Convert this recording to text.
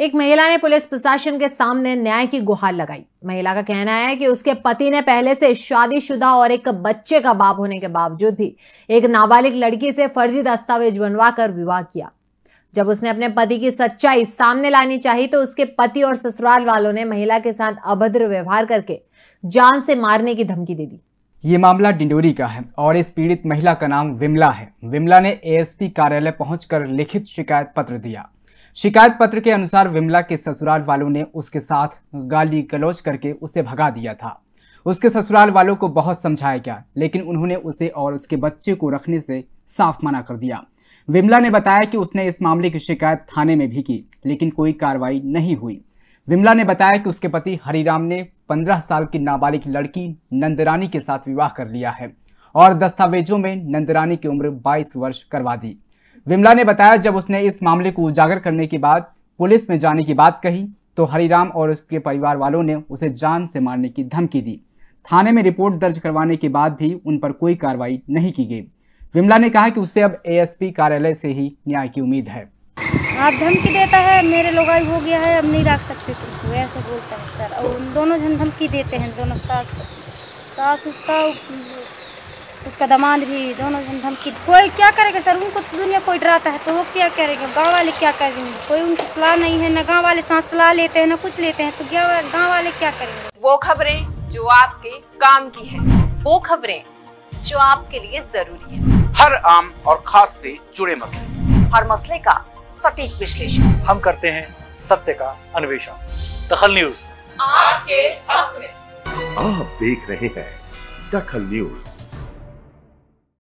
एक महिला ने पुलिस प्रशासन के सामने न्याय की गुहार लगाई महिला का कहना है कि उसके पति ने पहले से शादीशुदा और एक बच्चे का बाप होने के बावजूद भी एक नाबालिग लड़की से फर्जी दस्तावेज बनवाकर विवाह किया जब उसने अपने पति की सच्चाई सामने लानी चाहिए तो उसके पति और ससुराल वालों ने महिला के साथ अभद्र व्यवहार करके जान से मारने की धमकी दे दी ये मामला डिंडोरी का है और इस पीड़ित महिला का नाम विमला है विमला ने एएसपी कार्यालय पहुंचकर लिखित शिकायत पत्र दिया शिकायत पत्र के अनुसार विमला के ससुराल वालों ने उसके साथ गाली गलौज करके उसे भगा दिया था उसके ससुराल वालों को बहुत समझाया गया लेकिन उन्होंने उसे और उसके बच्चे को रखने से साफ मना कर दिया विमला ने बताया कि उसने इस मामले की शिकायत थाने में भी की लेकिन कोई कार्रवाई नहीं हुई विमला ने बताया कि उसके पति हरिराम ने 15 साल की नाबालिग लड़की नंदरानी के साथ विवाह कर लिया है और दस्तावेजों में नंदरानी की उम्र 22 वर्ष करवा दी विमला ने बताया जब उसने इस मामले को उजागर करने के बाद पुलिस में जाने की बात कही तो हरिराम और उसके परिवार वालों ने उसे जान से मारने की धमकी दी थाने में रिपोर्ट दर्ज करवाने के बाद भी उन पर कोई कार्रवाई नहीं की गई विमला ने कहा कि उससे अब एएसपी कार्यालय से ही न्याय की उम्मीद है आप धमकी देता है मेरे आई हो गया है अब नहीं रख सकते ऐसे बोलता है सर और दोनों जन धमकी देते हैं दोनों सास सास उसका उसका दमान भी दोनों धमकी कोई क्या करेगा सर उनको तो दुनिया कोई डराता है तो वो क्या करेगा गांव वाले क्या करेंगे कोई उनकी सलाह नहीं है ना गांव वाले सांस सलाह लेते हैं ना कुछ लेते हैं तो क्या गांव वाले क्या करेंगे वो खबरें जो आपके काम की है वो खबरें जो आपके लिए जरूरी है हर आम और खास से जुड़े मसले हर मसले का सटीक विश्लेषण हम करते हैं सत्य का अन्वेषण दखल न्यूज आपके में आप देख रहे हैं दखल न्यूज